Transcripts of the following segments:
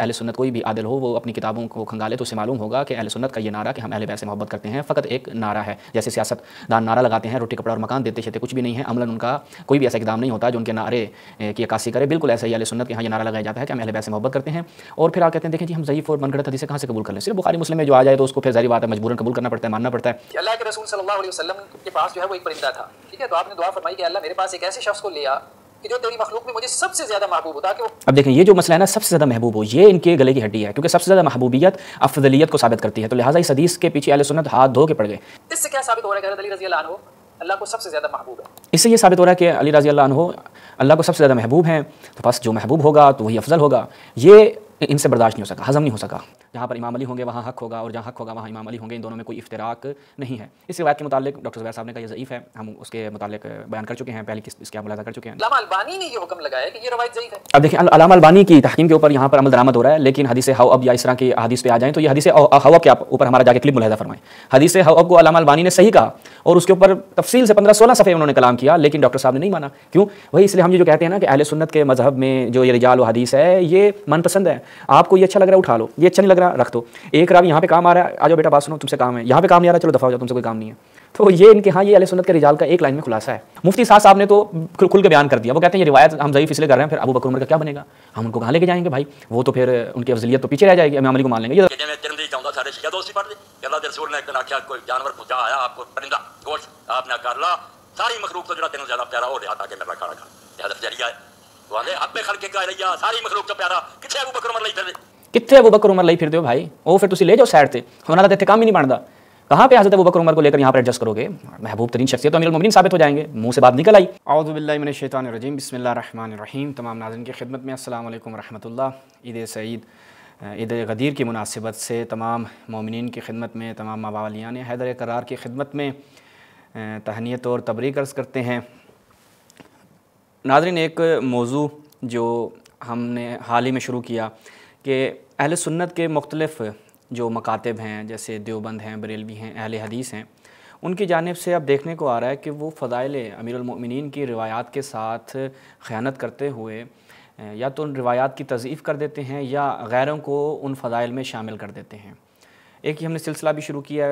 अहल सुन्नत कोई भी आदिल हो वो अपनी किताबों को खंगाले तो उसे मालूम होगा कि अहल सुन्नत का ये नारा कि हम अहल बैर मोहब्बत करते हैं फ़कत एक नारा है जैसे सियासतदान नारा लगाते हैं रोटी कपड़ा और मकान देते शेते कुछ भी नहीं है अमलन उनका कोई भी ऐसा इकदाम नहीं होता जो उनके नारे की अक्सी करे बिल्कुल ऐसा ही अहल सुन्नत के यहाँ ये नारा लगाया जाता है कि हम अहल बैर मोहब्बत करते हैं और फिर आप कहते हैं देखें जी हम ज़यीफ़ और मनगढ़ हदीसें कहाँ से कबूल कर लें सिर्फ बुखारी मुस्लिम में जो आ जाए तो उसको फिर जारी बात है मजबूरन कबूल करना पड़ता है मानना पड़ता है अल्लाह के रसूल सल्लल्लाहु अलैहि वसल्लम के पास जो है वो एक परिंदा था ठीक है तो आपने दुआ फरमाई कि अल्लाह मेरे पास एक ऐसे शख्स को लिया कि जो तेरी मखलूक में मुझे सबसे ज्यादा महबूब हो ताकि अब देखें ये जो मसला है ना सबसे ज्यादा महबूब हो ये इनके गले की हड्डी है क्योंकि सबसे ज्यादा महबूबियत अफजलियत को साबित करती है तो लिहाजा इस हदीस के पीछे अल सुनत हाथ धो के पड़ गए इससे क्या साबित हो रहा है अल्लाह को सबसे ज़्यादा महबूब है इससे ये साबित हो रहा है कि अली रजी अल्लाह अल्लाह को सबसे ज़्यादा महबूब है तो बस जो महबूब होगा तो वही अफजल होगा ये इनसे बर्दाश्त नहीं हो सका हज़म नहीं हो सका जहाँ पर इमाम अली होंगे वहाँ हक होगा और जहाँ हक होगा वहाँ इमाम अली होंगे इन दोनों में कोई इफ्तराक नहीं है इस रिवायत के मुताबिक डॉक्टर जुबैर साहब ने कहा यह ज़यीफ़ है हम उसके मुताबिक बयान कर चुके हैं पहले किस इसके मुलाजा कर चुके हैं कि अब देखिए अलामा की तहकीम के ऊपर यहाँ पर अमल दरामद हो रहा है लेकिन हदीस हाउ अब या इस तरह की हदीस पर आ जाएँ तो ये हदीस हवा के ऊपर हमारा जाके क्लिप मुलाजा फरमाए हदीस हव अब को अलामानी ने सही कहा और उसके ऊपर तफसील से पंद्रह सोलह सफ़े उन्होंने कलाम किया लेकिन डॉक्टर साहब ने नहीं माना क्यों वही इसलिए हम जो कहते हैं ना कि अहिल सुन्नत के मजहब में जो ये रिजाल हदीस है ये मनपसंद है आपको ये अच्छा लग रहा है उठा लो ये अच्छा नहीं लग रहा रख दो एक रावी यहाँ पे काम आ रहा है आ जाओ बेटा बात सुनो तुमसे काम है यहाँ पे काम नहीं आ रहा चलो दफा हो जाओ तुमसे कोई काम नहीं है तो ये इनके हाँ ये अल सुनत के रिजाल का एक लाइन में खुलासा है मुफ्ती साहब साहब ने तो खुल के बयान कर दिया वो कहते हैं ये रिवायत हम जयीफ फिसले कर रहे हैं फिर अबू बकर उमर का क्या बनेगा हम उनको कहाँ लेके जाएंगे भाई वो तो फिर उनकी अफजलियत तो पीछे रह जाएगी हम अमली को मान लेंगे सारी मखरूक तो जरा तेन ज्यादा प्यारा हो रहा था कि मेरा खाना खा हजरत जरिया है वाले में खड़के रैया सारी मखलूक प्यारा किथे अबू बकर उमर ਲਈ ਫਿਰਦੇ ਕਿੱਥੇ ਅਬੂ ਬਕਰ ਉਮਰ ਲਈ ਫਿਰਦੇ ਹੋ ਭਾਈ ਉਹ ਫਿਰ ਤੁਸੀਂ ਲੈ ਜਾਓ ਸਾਈਡ ਤੇ ਉਹਨਾਂ पे हजरत बकर उमर को लेकर यहाँ पर एडजस्ट करोगे महबूब तरीन शख्सियत तो अमीर उमिन साबित हो जाएंगे मुंह से बात निकल आई अवज़बिल्लिन शैतान रजीम रहीम तमाम नाजन की खिदमत में वालेकुम रहमतुल्लाह ईद सईद ईद गदीर की मुनासिबत से तमाम मोमिनीन की खिदमत में तमाम मावालियान हैदर करार की खिदमत में तहनीत और तबरीक अर्ज़ करते हैं नाजरीन एक मौजू जो हमने हाल ही में शुरू किया कि अहल सुन्नत के मुख्तलफ़ जो मकातब हैं जैसे देवबंद हैं बरेलवी हैं अहल हदीस हैं उनकी जानब से अब देखने को आ रहा है कि वो फ़ज़ाइल अमीरमिन की रवायात के साथ ख़यानत करते हुए या तो उन रवायात की तज़ीफ़ कर देते हैं या गैरों को उन फ़ज़ाइल में शामिल कर देते हैं एक ही हमने सिलसिला भी शुरू किया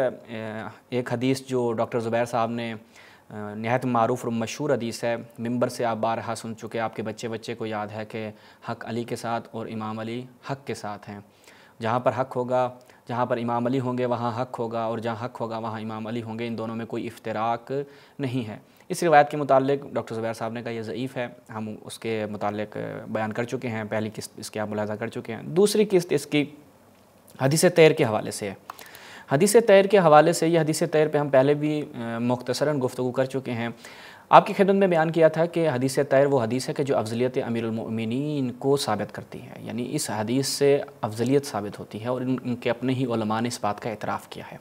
एक हदीस जो डॉक्टर ज़ुबैर साहब ने नहायत मरूफ़ और मशहूर हदीस है मंबर से आप बारह सुन चुके आपके बच्चे बच्चे को याद है कि हक अली के साथ और इमाम अली हक के साथ हैं जहाँ पर हक होगा जहाँ पर इमाम अली होंगे वहाँ हक होगा और जहाँ हक होगा वहाँ इमाम अली होंगे इन दोनों में कोई इफ्तराक नहीं है इस रिवायत के मुतालिक डॉक्टर ज़ुबैर साहब ने कहा यह ज़यीफ़ है हम उसके मुतालिक बयान कर चुके हैं पहली किस्त इसके आप मुलाजा कर चुके हैं दूसरी किस्त इसकी हदीस तैर के हवाले से है हदीस तैर के हवाले से यह हदीस तैर पर हम पहले भी मुख्तसरा गुफ्तु कर चुके हैं आपकी खिदमत में बयान किया था कि हदीस तैर वो हदीस है कि जो अफजलियत अमीरमिन को साबित करती है यानी इस हदीस से अफजलियत साबित होती है और इनके अपने ही ओलमा ने इस बात का इतराफ़ किया है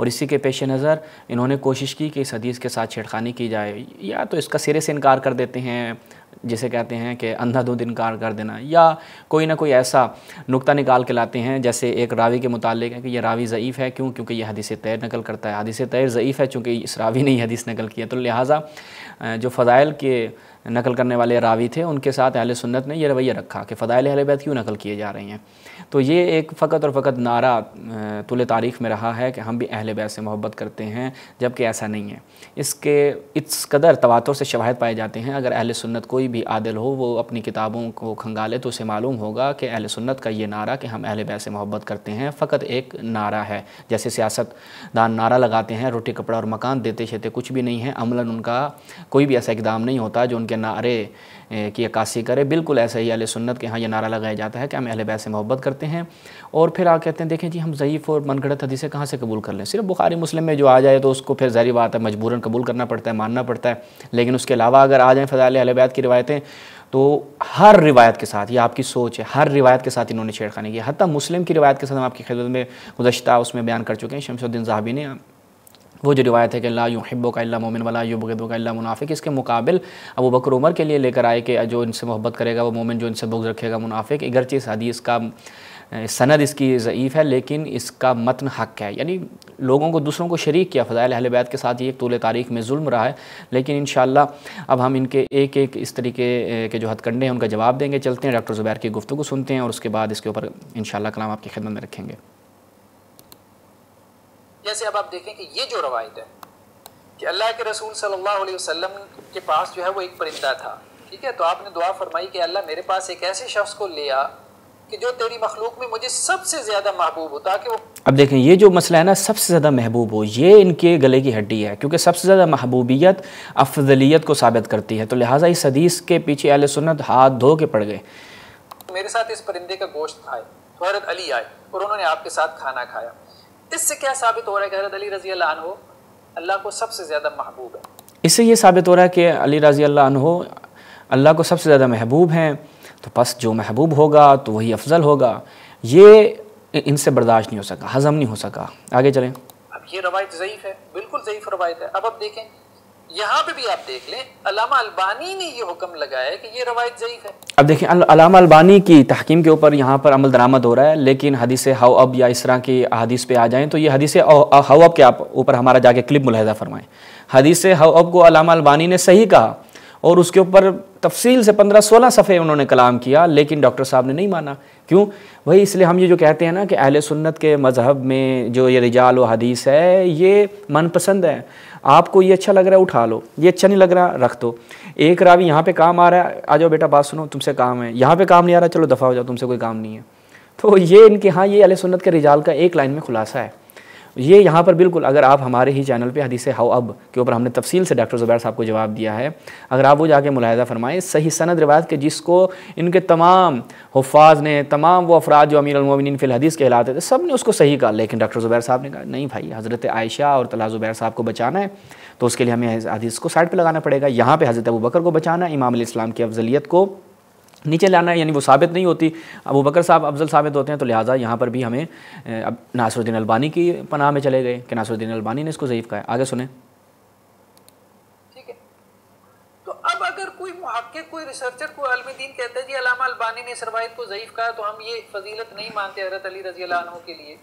और इसी के पेश नज़र इन्होंने कोशिश की कि इस हदीस के साथ छेड़खानी की जाए या तो इसका सिरे से इनकार कर देते हैं जिसे कहते हैं कि अंधाधुंध इनकार कर देना या कोई ना कोई ऐसा नुक्ता निकाल के लाते हैं जैसे एक रावी के मुतालिक है कि यह रावी ज़यीफ़ है क्यों क्योंकि यह हदीस तैर नकल करता है हदीस तैर ज़यीफ़ है चूँकि इस रावी ने ही हदीस नकल किया तो लिहाजा जो फ़ज़ाइल के नकल करने वाले रावी थे उनके साथ अहल सुन्नत ने यह रवैया रखा कि फ़दाइल अहल बैत क्यों नकल किए जा रहे हैं तो ये एक फ़कत और फ़कत नारा तुल तारीख़ में रहा है कि हम भी अहल बैत से मोहब्बत करते हैं जबकि ऐसा नहीं है इसके इस कदर तवातुर से शवाहद पाए जाते हैं अगर अहल सुन्नत कोई भी आदिल हो वो अपनी किताबों को खंगाले तो उसे मालूम होगा कि अहल सुन्नत का ये नारा कि हम अहल बैत से मोहब्बत करते हैं फ़कत एक नारा है जैसे सियासतदान नारा लगाते हैं रोटी कपड़ा और मकान देते शेते कुछ भी नहीं है अमला उनका कोई भी ऐसा इकदाम नहीं होता जो उनके के नारे की अक्सी करे बिल्कुल ऐसे ही अल सुन्नत के यहाँ ये नारा लगाया जाता है कि हम अहल बैत से मोहब्बत करते हैं और फिर आ कहते हैं देखें जी हम ज़यीफ़ और मनगढ़त हदीसें कहाँ से कबूल कर लें सिर्फ बुखारी मुस्लिम में जो आ जाए तो उसको फिर ज़ाहिर बात है मजबूरन कबूल करना पड़ता है मानना पड़ता है लेकिन उसके अलावा अगर आ जाएँ फ़जाल अहल बैत की रिवायतें तो हर रिवायत के साथ ये आपकी सोच है हर रिवायत के साथ इन्होंने छेड़खानी की हती मुस्लिम की रिवायत के साथ हम आपकी खिदमत में गुजशत उसमें बयान कर चुके हैं शमसुद्दीन जहाबी ने वो जो रिवायत है कि ला यूहिब्बो का अल्ला मोमिन वाला युबगदो का अल्ला मुनाफिक इसके मुकाबल अबू बकर उमर के लिए लेकर आए कि जो इनसे मोहब्बत करेगा वो मोमिन जो इनसे बुग्ज रखेगा मुनाफिक अगरचे इस हदीस का सनद इसकी ज़यीफ़ है लेकिन इसका मतन हक है यानी लोगों को दूसरों को शरीक किया फ़जाइल अहल बैत के साथ ये एक तोल तारीख़ में जुल्म रहा है लेकिन इन अब हम इनके एक एक इस तरीके के जो हथकंडे हैं उनका जवाब देंगे चलते हैं डॉक्टर ज़ुबैर की गुफ्तु सुनते हैं और उसके बाद इसके ऊपर इन कलाम आपकी खिदमत में रखेंगे जैसे अब आप देखें कि ये जो रवायत है कि अल्लाह के रसूल सल्लल्लाहु अलैहि वसल्लम के पास जो है वो एक परिंदा था ठीक है तो आपने दुआ फरमाई कि अल्लाह मेरे पास एक ऐसे शख्स को ले आ कि जो तेरी मखलूक में मुझे सबसे ज़्यादा महबूब हो ताकि वो अब देखें ये जो मसला है ना सबसे ज़्यादा महबूब हो ये इनके गले की हड्डी है क्योंकि सबसे ज़्यादा महबूबियत अफजलियत को साबित करती है तो लिहाजा इस हदीस के पीछे अल सुनत हाथ धो के पड़ गए मेरे साथ इस परिंदे का गोश्त खाए तो हरत अली आए और उन्होंने आपके साथ खाना खाया इससे क्या साबित हो रहा है कि हजरत अली रजी अल्लाह अल्लाह को सबसे ज़्यादा महबूब है इससे ये साबित हो रहा है कि अली रजी अल्लाह अल्लाह को सबसे ज़्यादा महबूब हैं तो बस जो महबूब होगा तो वही अफजल होगा ये इनसे बर्दाश्त नहीं हो सका हज़म नहीं हो सका आगे चलें अब ये रवायत ज़यीफ़ है बिल्कुल ज़यीफ़ रवायत है अब अब देखें यहाँ पे भी आप देख लें अलामा अलबानी ने ये हुक्म लगाया है कि ये रवायत ज़यीफ है अब देखिए अलामा अलबानी की तहकीम के ऊपर यहाँ पर अमल दरामद हो रहा है लेकिन हदीस हाउ अब या इस तरह की हदीस पे आ जाएं तो ये हदीस हाउ अब के आप ऊपर हमारा जाके क्लिप मुलाहदा फरमाएं हदीस हाउ अब को अलामा अलबानी ने सही कहा और उसके ऊपर तफसील से पंद्रह सोलह सफ़े उन्होंने कलाम किया लेकिन डॉक्टर साहब ने नहीं माना क्यों भाई इसलिए हम ये जो कहते हैं ना कि अहल सुन्नत के मज़हब में जो ये रिजाल व हदीस है ये मनपसंद है आपको ये अच्छा लग रहा है उठा लो ये अच्छा नहीं लग रहा रख दो एक रावी यहाँ पे काम आ रहा है आ जाओ बेटा बात सुनो तुमसे काम है यहाँ पे काम नहीं आ रहा चलो दफ़ा हो जाओ तुमसे कोई काम नहीं है तो ये इनके यहाँ ये अल सुन्नत के रिजाल का एक लाइन में खुलासा है ये यहाँ पर बिल्कुल अगर आप हमारे ही चैनल पे हदीस हाउ अब के ऊपर हमने तफसील से डॉक्टर ज़ुबैर साहब को जवाब दिया है अगर आप वो जाके मुलायदा फरमाएं सही सनद रिवायत के जिसको इनके तमाम हफाज ने तमाम वो अफराद जो अमीर अमीरमिन हदीस कहलाते थे सब ने उसको सही कहा लेकिन डॉक्टर ज़ुबैर साहब ने कहा नहीं भाई हज़रत आयशा और तला ज़ुबैर साहब को बचाना है तो उसके लिए हमें हदीस को साइड पर लगाना पड़ेगा यहाँ पर हज़रत अबू बकर को बचाना इमाम इस्लाम की अफजलियत को नीचे लाना है यानी वो साबित नहीं होती अबू बकर साहब अफजल साबित होते हैं तो लिहाजा यहाँ पर भी हमें अब नासरुद्दीन अलबानी की पनाह में चले गए कि नासरुद्दीन अलबानी ने इसको ज़यीफ़ कहा है आगे सुने आपके तो कोई रिसर्चर को आलमी दीन कहते हैं जी अलामा अल्बानी ने इस को ज़यीफ़ कहा तो हम ये फजीलत नहीं मानते हजरत अली रजी अल्लाह के लिए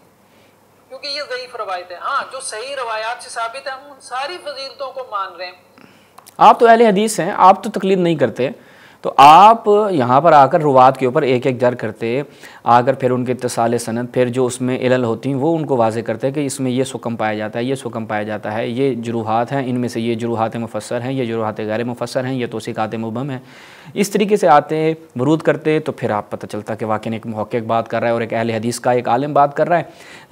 क्योंकि ये ज़यीफ़ रवायत है हाँ जो सही रवायात से साबित है हम उन सारी फजीलतों को मान रहे हैं आप तो अहले हदीस हैं आप तो तकलीद नहीं करते तो आप यहाँ पर आकर रुवात के ऊपर एक एक जर करते आकर फिर उनके तसाल सनत फिर जो उसमें इलल होती हैं वो उनको वाजे करते हैं कि इसमें ये सुकम पाया जाता है ये सुकम पाया जाता है ये जरूहत हैं इनमें से ये जरूहत मुफसर हैं ये जरूहत गैर मुफसर हैं ये तोसीकात मुबम हैं इस तरीके से आते हैं वरूद करते तो फिर आप पता चलता कि वाकई एक महक़ बात कर रहा है और एक अहल हदीस का एक आलम बात कर रहा है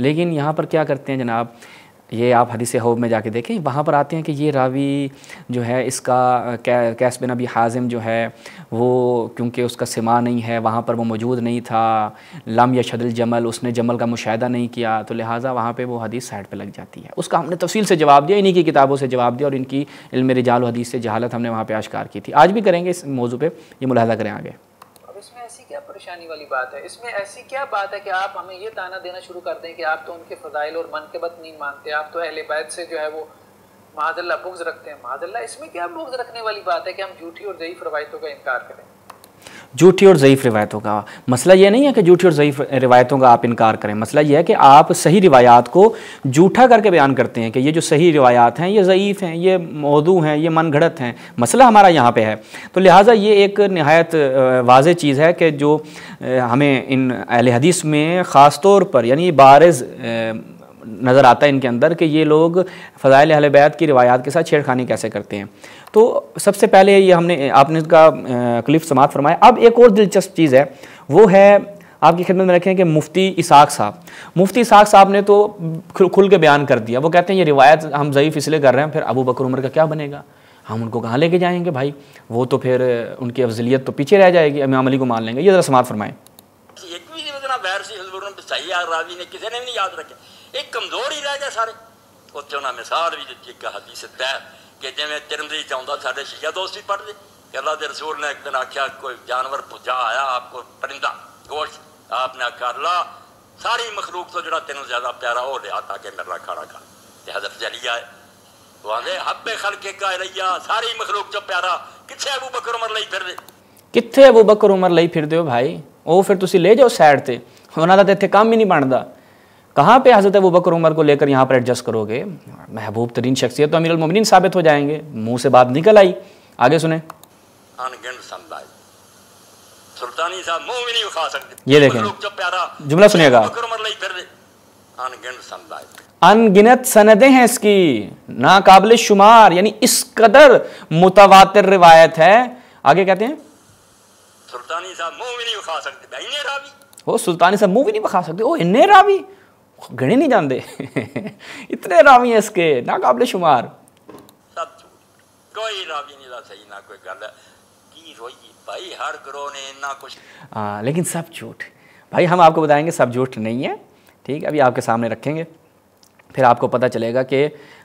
लेकिन यहाँ पर क्या करते हैं जनाब ये आप हदीस हब में जाके देखें वहाँ पर आते हैं कि ये रावी जो है इसका कै, कैस बिन अबी हाजिम जो है वो क्योंकि उसका सिमा नहीं है वहाँ पर वो मौजूद नहीं था लम या शदल जमल उसने जमल का मुशाह नहीं किया तो लिहाजा वहाँ पर वो हदीस साइड पर लग जाती है उसका हमने तफसील से जवाब दिया इन्हीं की किताबों से जवाब दिया और इनकी इल्म रिजाल हदीस से जहालत हमने वहाँ पर आशकार की थी आज भी करेंगे इस मौजू पर ये मुलाहदा करें आगे क्या परेशानी वाली बात है इसमें ऐसी क्या बात है कि आप हमें ये ताना देना शुरू कर दें कि आप तो उनके फ़जाइल और मन बत नहीं मानते आप तो अहले बैत से जो है वो महाजल्ला बुग्ज रखते हैं माजल्ला इसमें क्या बुग्ज रखने वाली बात है कि हम झूठी और ज़यीफ़ रवायतों का इनकार करें झूठी और ज़यीफ़ रिवायतों का मसला यह नहीं है कि झूठी और ज़यीफ़ रिवायतों का आप इनकार करें मसला यह है कि आप सही रिवायात को झूठा करके बयान करते हैं कि ये जो सही रिवायात हैं ये ज़यीफ़ हैं ये मौदू हैं ये मन घड़त हैं मसला हमारा यहाँ पर है तो लिहाजा ये एक नहायत वाज चीज़ है कि जो हमें इन अहल हदीस में ख़ास तौर पर यानी बारज़ नज़र आता है इनके अंदर कि ये लोग फ़जाइल अहल बैत की रिवायात के साथ छेड़खानी कैसे करते हैं तो सबसे पहले ये हमने आपने इसका क्लिप समाप्त फरमाया अब एक और दिलचस्प चीज़ है वो है आपकी खिदमत में रखें कि मुफ्ती इसाक साहब मुफ्ती इसाक साहब ने तो खुल के बयान कर दिया वो कहते हैं ये रिवायत हम ज़यीफ़ इसलिए कर रहे हैं फिर अबू बकर उमर का क्या बनेगा हम उनको कहाँ लेके जाएंगे भाई वो तो फिर उनकी अफजलियत तो पीछे रह जाएगी इमाम अली को मान लेंगे ये ज़रा समात फरमाएँ एक कमज़ोर ही रह गया सारे उत्ते मिसाल भी दी हदीस तय ਕਿ ਜਿਵੇਂ ਤਿਰਮਜ਼ੀ ਚ ਸਾਡੇ ਜਦੋਂ ਅਸੀਂ ਪੜਦੇ ਕਿ ਅੱਲਾ ਦੇ ਰਸੂਲ ਨੇ ਇੱਕ ਦਿਨ ਆਖਿਆ ਕੋਈ ਜਾਨਵਰ ਪੁਜਾ ਆਇਆ ਆਪਕੋ ਪਰਿੰਦਾ ਗੋਸ਼ ਆਪਨਾ ਕਰ ਲਾ ਸਾਰੀ ਮਖਲੂਕ ਤੋਂ ਜਿਹੜਾ ਤੈਨੂੰ ਜ਼ਿਆਦਾ ਪਿਆਰਾ ਹੋ ਲਿਆ ਤਾਂ ਕਿ ਮੇਰਾ ਖਾਣਾ ਖਾ ਤੇ ਹਜ਼ਰਤ ਜਲੀਆ ਆਏ ਉਹ ਹੱਬੇ ਖਲਕੇ ਕਾ ਰਈਆ ਸਾਰੀ ਮਖਲੂਕ ਤੋਂ ਪਿਆਰਾ ਕਿੱਥੇ ਅਬੂ ਬਕਰ ਉਮਰ ਲਈ ਫਿਰਦੇ ਕਿੱਥੇ ਅਬੂ ਬਕਰ ਉਮਰ ਲਈ ਫਿਰਦੇ ਹੋ ਭਾਈ ਉਹ ਫਿਰ ਤੁਸੀਂ ਲੈ ਜਾਓ ਸਾਈਡ ਤੇ ਉਹਨਾਂ ਦਾ ਤੇ ਇੱਥੇ ਕੰਮ ਹੀ ਨਹੀਂ ਬਣਦਾ कहाँ पे ਅਬੂ ਬਕਰ ਉਮਰ ਕੋ ਲੈ ਕੇ ਯਹਾਂ ਪਰ ਐਡਜਸਟ ਕਰੋਗੇ महबूब तरीन शख्सियत तो अमीर उमिन साबित हो जाएंगे मुंह से बात निकल आई आगे सुने ये देखें जुमला सुनिएगा अनगिनत सनदे हैं इसकी नाकाबले शुमार यानी इस कदर मुतवातिर रिवायत है आगे कहते हैं सुल्तानी साहब मुंह भी नहीं उठा सकते हो सुल्तानी साहब मुंह भी नहीं उठा सकते ओ इन्ने रावी गिने नहीं जानते इतने रावी हैं इसके ना काबले शुमार कोई रावी नहीं सही ना कोई गल की रोई भाई हर ने इतना कुछ हाँ, लेकिन सब झूठ भाई हम आपको बताएंगे सब झूठ नहीं है ठीक अभी आपके सामने रखेंगे फिर आपको पता चलेगा कि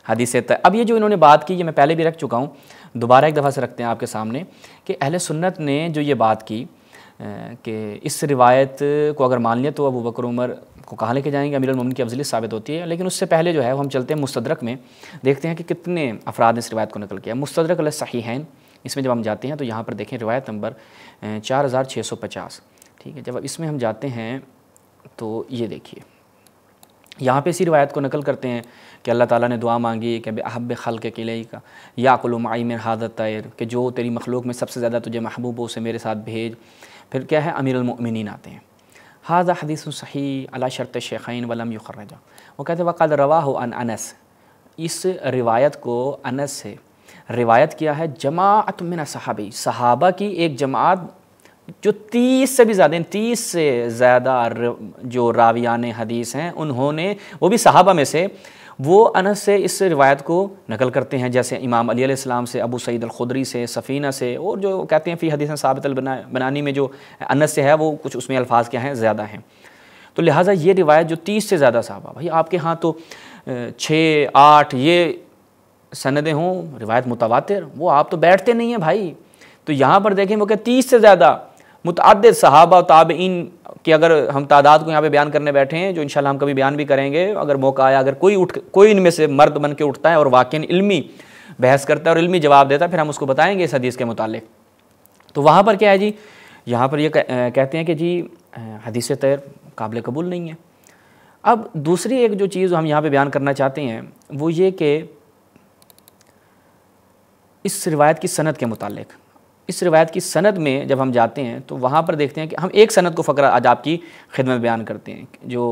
हदीस अब ये जो इन्होंने बात की ये मैं पहले भी रख चुका हूँ दोबारा एक दफ़ा से रखते हैं आपके सामने कि अहल सुन्नत ने जो ये बात की कि इस रिवायत को अगर मान लिया तो अबू बकर उमर को कहाँ लेके जाएंगे अमीर उमिन की अफजलियत साबित होती है लेकिन उससे पहले जो है वो हम चलते हैं मुस्तदरक में देखते हैं कि कितने अफराद ने इस रिवायत को नकल किया मुस्तदरक अल सही हैं इसमें जब हम जाते हैं तो यहाँ पर देखें रिवायत नंबर चार हज़ार छः सौ पचास ठीक है जब इसमें हम जाते हैं तो ये देखिए यहाँ पे इसी रिवायत को नकल करते हैं कि अल्लाह ताला ने दुआ मांगी कि अहब खल के किले का या आई मेर हादत तैर कि जो तेरी मखलूक में सबसे ज़्यादा तुझे महबूब हो उसे मेरे साथ भेज फिर क्या है अमीरमिन आते हैं हाजा हदीस सही अला शरत शेखैन वलम युखरजा वो कहते वक़ाल रवा हो अन अनस इस रिवायत को अनस से रिवायत किया है जमात मिन सहाबी सहाबा की एक जमात जो तीस से भी ज़्यादा तीस से ज़्यादा जो रावियान हदीस हैं उन्होंने वो भी सहाबा में से वो अनस से इस रिवायत को नकल करते हैं जैसे इमाम अली अलैहिस्सलाम से अबू सईद अलखुदरी से सफ़ीना से और जो कहते हैं फ़ी हदीस साबित बना बनानी में जो अनस से है वो कुछ उसमें अल्फाज क्या हैं ज़्यादा हैं तो लिहाजा ये रिवायत जो तीस से ज़्यादा साहबा भाई आपके यहाँ तो छः आठ ये सनदें हों रिवायत मुतवातिर वो आप तो बैठते नहीं हैं भाई तो यहाँ पर देखें वो क्या तीस से ज़्यादा मुतद सहाबा ताबीन की अगर हम तादाद को यहाँ पे बयान करने बैठे हैं जो इन हम कभी बयान भी करेंगे अगर मौका आया अगर कोई उठ कोई इनमें से मर्द बन के उठता है और वाक़ इलमी बहस करता है और इलमी जवाब देता है फिर हम उसको बताएंगे इस हदीस के मुतालिक तो वहाँ पर क्या है जी यहाँ पर ये यह कहते हैं कि जी हदीस तैर काबिल कबूल नहीं है अब दूसरी एक जो चीज़ हम यहाँ पे बयान करना चाहते हैं वो ये कि इस रिवायत की सनत के मुतालिक इस रिवायत की सनद में जब हम जाते हैं तो वहाँ पर देखते हैं कि हम एक सनद को फ़कर आज आपकी खिदमत बयान करते हैं जो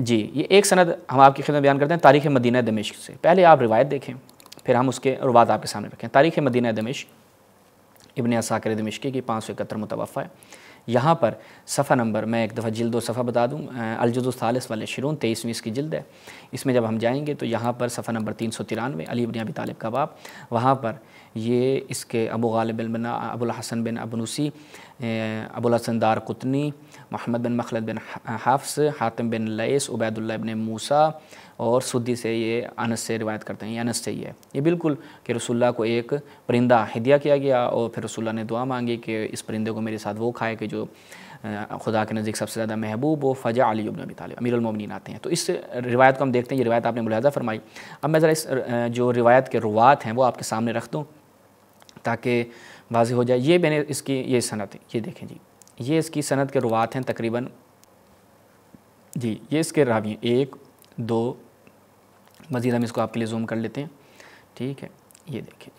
जी ये एक सनद हम आपकी खिदमत बयान करते हैं तारीख़ मदीना दमिश से पहले आप रिवायत देखें फिर हम उसके रुबात आपके सामने रखें तारीख़ मदीना दमिश इबन असाकर दमिश्की की पाँच सौ इकहत्तर मुतवफ़ा है यहाँ पर सफ़ा नंबर मैं एक दफ़ा जल्द व सफ़ा बता दूँ अलजुदालस वाले शरून तेईसवीं इसकी जल्द है इसमें जब हम जाएंगे तो यहाँ पर सफ़ा नंबर तीन सौ तिरानवे अली इबन अबी तालब का बाप वहाँ पर ये इसके अबू गालिब बिन अबुल हसन बिन अबनूसी Abul Hasan Daraqutni Muhammad बिन मखलद बिन हाफ्स हातिम बिन लईस उबैदुल्ला बिन मूसा और सुद्दी से ये अनस से रिवायत करते हैं ये अनस से ही है ये बिल्कुल कि रसुल्ला को एक परिंदा हदिया किया गया और फिर रसुल्ला ने दुआ मांगी कि इस परिंदे को मेरे साथ वो खाए कि जो खुदा के नज़दीक सबसे ज़्यादा महबूब वो फ़जा अली उबन अबी तालब अमीरमिन आते हैं तो इस रिवायत को हम देखते हैं ये रिवायत आपने मुलाजा फरमाई अब मैं ज़रा इस जो रिवायत के रुवात हैं वो आपके सामने रख दूँ ताकि वाजी हो जाए ये मैंने इसकी ये सनत ये देखें जी ये इसकी सनत के रुवात हैं तकरीबन जी ये इसके रावी एक दो मज़ीद हम इसको आपके लिए जूम कर लेते हैं ठीक है ये देखें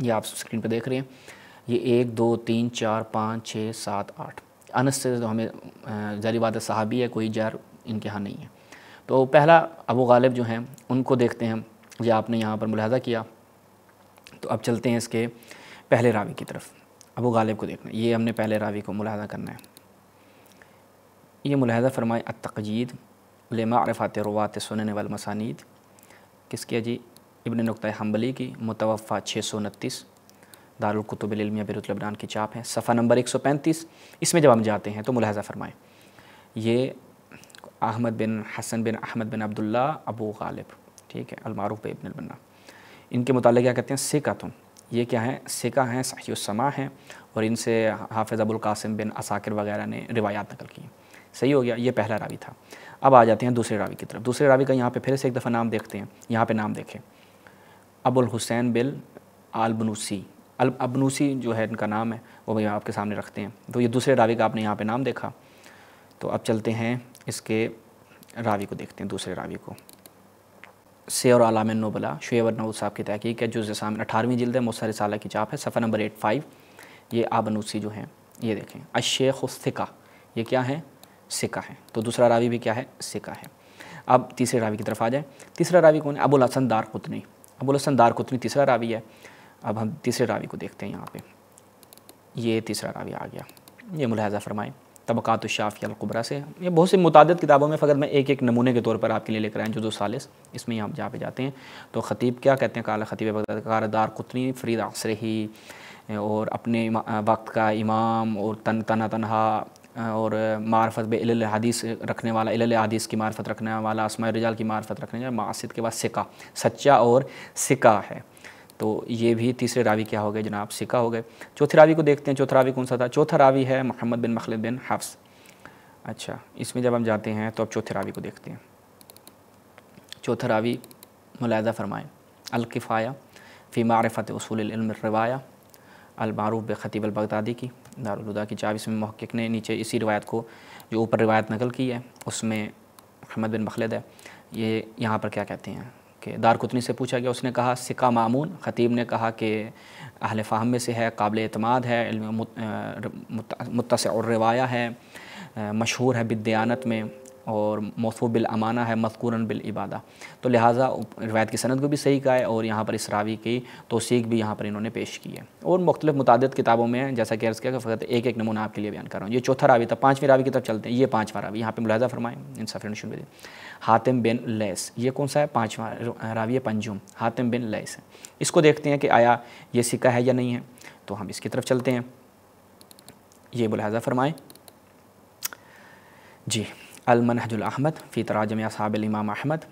जी ये आप स्क्रीन पर देख रहे हैं ये एक दो तीन चार पाँच छः सात आठ अनस से तो हमें जरिबाद साहबी है कोई जार इनके यहाँ नहीं है तो पहला अबू गालिब जो हैं उनको देखते हैं ये आपने यहाँ पर मुलाजा किया तो अब चलते हैं इसके पहले रावी की तरफ अबू गालिब को देखना ये हमने पहले रावी को मुलाहदा करना है ये मुलाहदा फरमाए अतकजीद लमारफ़ात रवात सुनने वाल मसानीद किसके जी इबन नुक़ हम्बली की मुतवफ़ा छः सौ उनतीस दारकतुबिलमिया बिरुत लबनान की चाप है सफ़ा नंबर एक सौ पैंतीस इसमें जब हम जाते हैं तो मुलाहजा फरमाएँ ये अहमद बिन हसन बिन अहमद बिन अब्दुल्ला अबू गालिब ठीक है अलमारूफ़ इबन बन्ना इनके मुताल क्या कहते हैं सेका तुम ये क्या है सेका हैं सहीसमा हैं और इनसे हाफिज़ अबुल कासिम बिन असाकिर वगैरह ने रिवायात नकल की सही हो गया ये पहला रावी था अब आ जाते हैं दूसरे रावी की तरफ दूसरे रावी का यहाँ पे फिर से एक दफ़ा नाम देखते हैं यहाँ पे नाम देखें अबुल हुसैन बिल आलबनूसी अल अबनूसी जो है इनका नाम है वो भैया आपके सामने रखते हैं तो ये दूसरे रावी का आपने यहाँ पर नाम देखा तो अब चलते हैं इसके रावी को देखते हैं दूसरे रावी को सैर आलाम नोबला शुब नवूद साहब की तहकीक है जुज़ सामन अठारहवीं जिल्द है मुसर साला की चाप है सफ़र नंबर एट फाइव ये आबनूसी जो हैं ये देखें अशेख सिका ये क्या है सिका है तो दूसरा रावी भी क्या है सिका है अब तीसरे रावी की तरफ आ जाए तीसरा रावी कौन है अबुल हसन दार कुतनी अबुल हसन दार कुतनी तीसरा रावी है अब हम तीसरे रावी को देखते हैं यहाँ पर ये तीसरा रावी आ गया ये मुलाजा फरमाएँ तबक़ात अलकुबरा से ये बहुत से मुतद किताबों में फ़कत मैं एक एक नमूने के तौर पर आपके लिए लेकर आएँ जो दो सालिस इसमें आप जहाँ पे जाते हैं तो ख़तीब क्या कहते हैं काला ख़तीब कारदार कुतनी फरीद ही और अपने वक्त का इमाम और तन तना तनहा और मार्फत बल हदीस रखने वाला इल हदीस की मार्फत रखने वाला असमा रजाल की मार्फत रखने वाला मासद के बाद सिका सच्चा और सिका है तो ये भी तीसरे रावी क्या हो गए जनाब सिका हो गए चौथे रावी को देखते हैं चौथा रावी कौन सा था चौथा रावी है मोहम्मद बिन मखलद बिन हफ्स अच्छा इसमें जब हम जाते हैं तो अब चौथे रावी को देखते हैं चौथा रावी मुलायदा फरमाएँ अलकफ़ाया फ़ी मारफ़त वसूल रवाया अलमारूफ़ बख़तीब अलबगदादी की दारुलदा की चाब इसमें महक़ ने नीचे इसी रिवायत को जो ऊपर रवायत नकल की है उसमें अहमद बिन मखलद है ये यहाँ पर क्या कहते हैं के दारकुतनी से पूछा गया उसने कहा सिका मामून ख़तीब ने कहा कि अहल फ़ाहम में से है काबिल अतमाद है मुतसर रवाया है मशहूर है बिद्यानत में और मौसू बिल अमाना है मस्कूरन बिल इबादा तो लिहाजा रवायत की सनद को भी सही कहा है और यहाँ पर इस रावी की तोसीक भी यहाँ पर इन्होंने पेश की है और मुख्तलि मुतद किताबों में जैसा कि अर्ज़ किया फ़कत एक एक नमूना आपके लिए बयान कर रहा हूँ ये चौथा रावी था पाँचवीं रावी की तरफ चलते हैं ये पाँचवा रावी यहाँ पर मुलाजा फरमाएँ इंसाफिनशन बिल हातिम बिन लैस ये कौन सा है पाँचवा रावी पंजुम हातिम बिन लैस है इसको देखते हैं कि आया ये सिक्का है या नहीं है तो हम इसकी तरफ चलते हैं ये बुलहजा फरमाएँ जी अलमनहजुल अहमद फ़ी तराजम साबिल इमाम अहमद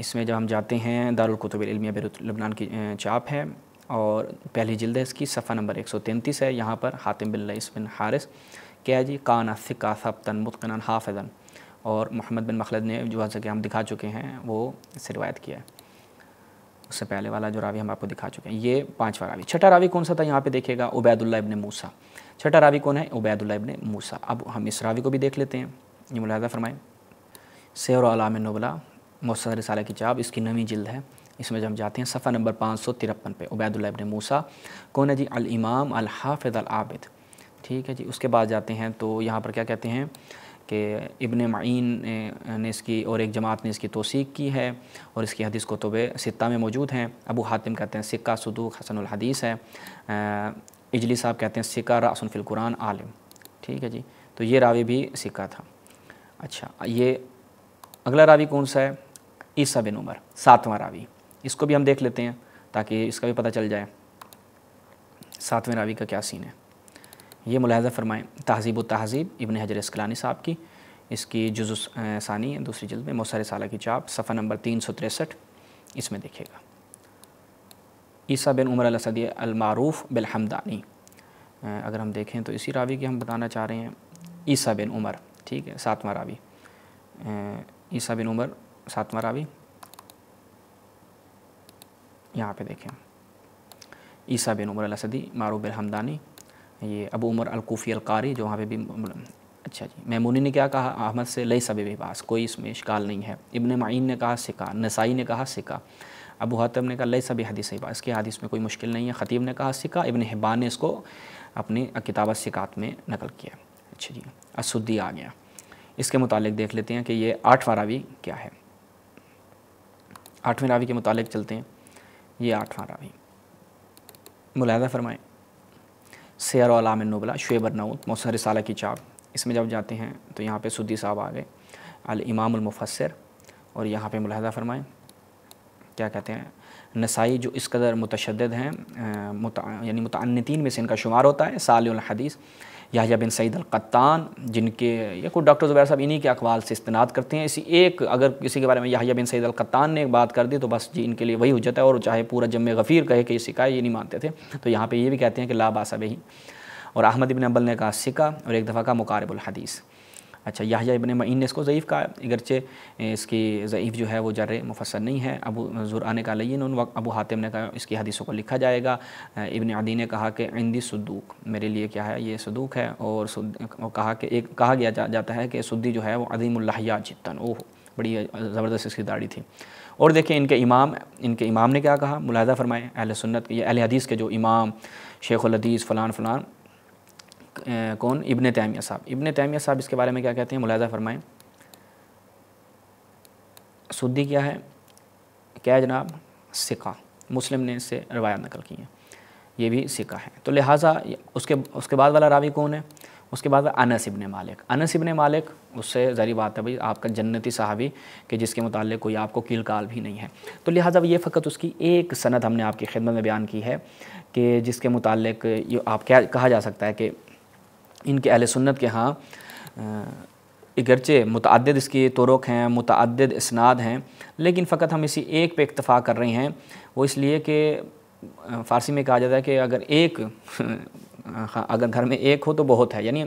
इसमें जब हम जाते हैं दारकतबिलमिया बैरूत लबनान की चाप है और पहली जल्द है इसकी सफ़ा नंबर एक सौ तैंतीस है यहाँ पर हातिम बिल्लिस बिन हारिस क्या जी काना सिका सप्तन मुतकन हाफजन और मोहम्मद बिन मखलद ने जो कि हम दिखा चुके हैं वो इससे रिवायत किया है उससे पहले वाला जो रावी हम आपको दिखा चुके हैं ये पाँचवा रावी छठा रावी कौन सा था यहाँ पे देखेगा उबैदुल्ला इबन मूसा छठा रावी कौन है उबैदुल्ला इबन मूसा अब हम इस रावी को भी देख लेते हैं ये मुलाजा फरमाएँ सैर आलाम नबला मौसर साल चाब इसकी नवी जल्द है इसमें जब हम जाते हैं सफ़ा नंबर पाँच सौ तिरपन पर उबैदल इबन मूसा कौन जी अल इमाम अल अल आबिद ठीक है जी उसके बाद जाते हैं तो यहाँ पर क्या कहते हैं कि इबन मीन ने इसकी और एक जमात ने इसकी तोसीक की है और इसकी हदीस तोबे सित्ता में मौजूद हैं अबू हातिम कहते हैं सिक्का सदूक हसन हदीस है इजली साहब कहते हैं सिक्का रासन कुरान ठीक है जी तो ये रावी भी सिक्का था अच्छा ये अगला रावी कौन सा है ईसा बिन उमर सातवां रावी इसको भी हम देख लेते हैं ताकि इसका भी पता चल जाए सातवें रावी का क्या सीन है ये मुलाजा फरमाएँ तहजीब तहजीब इबन हजर इसकलानी साहब की इसकी जुजुसानी है दूसरी जल्द में मौसर साल की चाप सफ़ा नंबर तीन सौ तिरसठ इसमें देखेगा ईसा बिन उमर सदी अलमारूफ़ बिलहमदानी अगर हम देखें तो इसी रावी की हम बताना चाह रहे हैं ईसा बिन उमर ठीक है सातवां रावी ईसा बिन उमर सातवां रावी यहाँ पे देखें ईसा बिन उमर असदी मारूब हमदानी ये अबू उमर अलकूफ़ी अलकारी जो वहाँ पे भी मतलब, अच्छा जी मैमूनी ने क्या कहा अहमद से लई सब पास कोई इसमें शिकाल नहीं है इबन माइन ने कहा सिका नसाई ने कहा सिका अबू हतम ने कहा लई सब हदीस बास के हदीस में कोई मुश्किल नहीं है ख़तीब ने कहा सिका इबन हिबान ने इसको अपनी किताब सिकात में नकल किया अच्छा जी असुद्दी आ गया इसके मुतालिक देख लेते हैं कि ये आठवां रावी क्या है आठवें रावी के मुतालिक चलते हैं ये आठवां रावी मुलाहदा फरमाएँ सैर अलाम नबला शुब नऊद मौसम रसाला की चाप इसमें जब जाते हैं तो यहाँ पे सुद्दी साहब आ गए अल इमामफसर और यहाँ पे मुलाहदा फरमाएँ क्या कहते हैं नसाई जो इस कदर मुतद हैं मुत, यानी मुतनतिन में से इनका शुमार होता है साल हदीस याहिया बिन सईद अल-कत्तान जिनके या कुछ डॉक्टर ज़ुबैर साहब इन्हीं के अखबाल से इस्तनाद करते हैं इसी एक अगर किसी के बारे में याहिया बिन सईद अल-कत्तान ने बात कर दी तो बस जी इनके लिए वही हुजत है और चाहे पूरा जम गफ़ीर कहे कि ये सिका ये नहीं मानते थे तो यहाँ पर ये भी कहते हैं कि लाबासा बही और अहमद इबन अम्बल ने कहा सिका और एक दफ़ा का मुकारबुल हदीस अच्छा याहिया इबन मीन ने इसको ज़यीफ़ कहा अगरचे इसकी ज़यीफ़ जो है वो जर मुफसर नहीं है अबू ज़ुर आने का लेकिन उन वक्त अबू हातिम ने कहा इसकी हदीसों को लिखा जाएगा इबन अदी ने कहा कि इंदी सदूक मेरे लिए क्या है ये सदूक है और कहा कि एक कहा गया जा, जाता है कि सुद्दी जो है वो अदीमुल्लाहिया जितन ओह बड़ी ज़बरदस्त इसकी दाढ़ी थी और देखें इनके इमाम इनके इमाम ने क्या कहा मुलाहदा फरमाए अहल सुन्नत के या अहल हदीस के जो इमाम शेख उदीस फ़लान फ़लान कौन इबन तैमिया साहब इबन तैमिया साहब इसके बारे में क्या कहते हैं मुलायदा फरमाएं सुद्दी क्या है क्या जनाब सिका मुस्लिम ने इससे रवायत नकल की है ये भी सिका है तो लिहाजा उसके उसके बाद वाला रावी कौन है उसके बाद अनस इबन मालिक अनस इबन मालिक उससे ज़री बात है भाई आपका जन्नती साहबी कि जिसके मुतल कोई आपको कील काल भी नहीं है तो लिहाजा ये फ़कत उसकी एक सनद हमने आपकी खिदमत में बयान की है कि जिसके मुतल ये आप क्या कहा जा सकता है कि इनके अहल सुन्नत के यहाँ अगरचे मुतद इसके तुरक हैं मुतद इसनाद हैं लेकिन फ़कत हम इसी एक पे इतफ़ा कर रहे हैं वो इसलिए कि फ़ारसी में कहा जाता है कि अगर एक हाँ, अगर घर में एक हो तो बहुत है यानी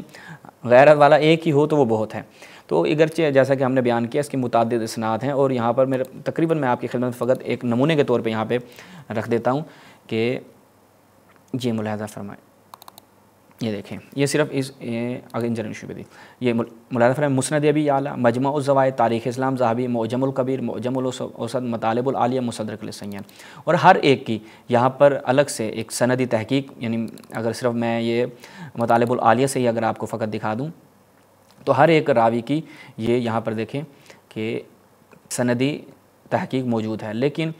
गैर वाला एक ही हो तो वो बहुत है तो इगरचे जैसा कि हमने बयान किया इसके मुतद इसनाद हैं और यहाँ पर मेरे तकरीबन मैं आपकी खिदमत फ़कत एक नमूने के तौर पर यहाँ पर रख देता हूँ कि जी मुलाजा फरमाएँ ये देखें ये सिर्फ इस इंजन इशू पे थी ये मुलाफर है मुसनद अबी आला मजमा उजवाए तारीख़ इस्लाम जहाबी मोजमुल कबीर मोजमसद मतालब आलिया सैन और हर एक की यहाँ पर अलग से एक सनदी तहकीक यानी अगर सिर्फ मैं ये मतालब आलिया से ही अगर आपको फ़कत दिखा दूँ तो हर एक रावी की ये यहाँ पर देखें कि सनदी तहकीक मौजूद है लेकिन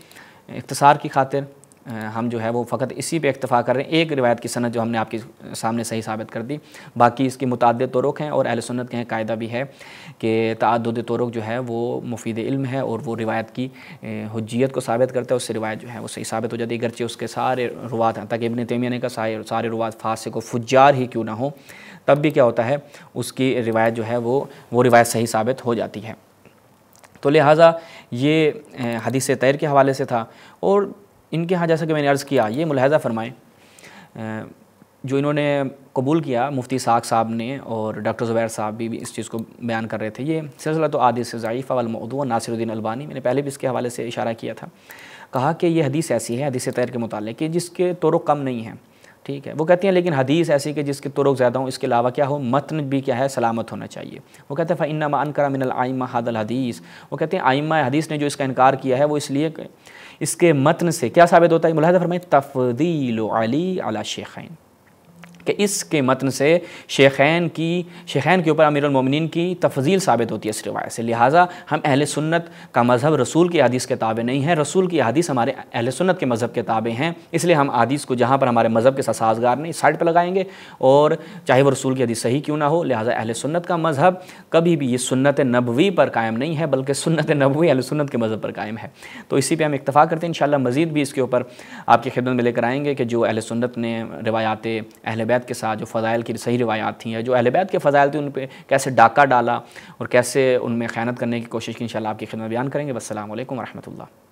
इकतसार की खातिर हम जो है वो फ़कत इसी पे इतफ़ा कर रहे हैं एक रिवायत की सनत जो हमने आपके सामने सही साबित कर दी बाकी इसकी मुतद तरक हैं और अहल सुनत के कायदा भी है कि तद तरक जो है वो मुफीद इल्म है और वो रिवायत की हजियत को साबित करता है उससे रिवायत जो है वो सही साबित हो जाती है गरचे उसके सारे रुवात हैं ताकि इबन तेमिया ने कहा सारे सारे रुवात फासे को फुजार ही क्यों ना हो तब भी क्या होता है उसकी रिवायत जो है वो वो रिवायत सही साबित हो जाती है तो लिहाजा ये हदीस तैर के हवाले से था और इनके यहाँ जैसा कि मैंने अर्ज़ किया ये मुलहजा फरमाएँ जो इन्होंने कबूल किया मुफ्ती साग साहब ने और डॉक्टर ज़ुबैर साहब भी, भी इस चीज़ को बयान कर रहे थे ये सिलसिला तो आदि से ज़ीफ़ा वलमदू नासिरुद्दीन अलबानी मैंने पहले भी इसके हवाले से इशारा किया था कहा कि ये हदीस ऐसी है हदीस तैर के मुतल कि जिसके तोरों कम नहीं हैं ठीक है वो कहते हैं लेकिन हदीस ऐसी कि जिसके तुरुक ज़्यादा हों इसके अलावा क्या हो मतन भी क्या है सलामत होना चाहिए वो कहते हैं मन करा मिनल आइमा हदल हदीस वो कहते हैं आइमा हदीस ने जो इसका इनकार किया है वो इसलिए इसके मतन से क्या साबित होता है मुलाहदा फरमाए तफदील अली अला शेखैन कि इसके मतन से शेखैन की शेखैन के ऊपर अमीरमिन की तफजील साबित होती है इस रिवायत से लिहाजा हम अहल सुन्नत का मज़हब रसूल की हदीस के ताबे नहीं है रसूल की हदीस हमारे अहल सुन्नत के मज़हब के ताबे हैं इसलिए हम हदीस को जहाँ पर हमारे मज़हब के साथ साजगार नहीं साइड पर लगाएंगे और चाहे वह रसूल की हदीस सही क्यों ना हो लिहाजा अहल सुन्नत का मज़हब कभी भी ये सुन्नत नबवी पर कायम नहीं है बल्कि सुन्नत नबवी अहल सुन्नत के मज़हब पर कायम है तो इसी पर हम इतफ़ा करते हैं इन मज़ीद भी इसके ऊपर आपकी खिदमत में लेकर आएंगे कि जो अहल सुन्नत ने रिवायात अहल बैत के साथ जो फ़ज़ाइल की सही रवायात थी या जो अहल बैत के फ़ज़ाइल थे उन पर कैसे डाका डाला और कैसे उनमें ख़यानत करने की कोशिश की इन आपकी खिदमत बयान करेंगे बसलम वरहमल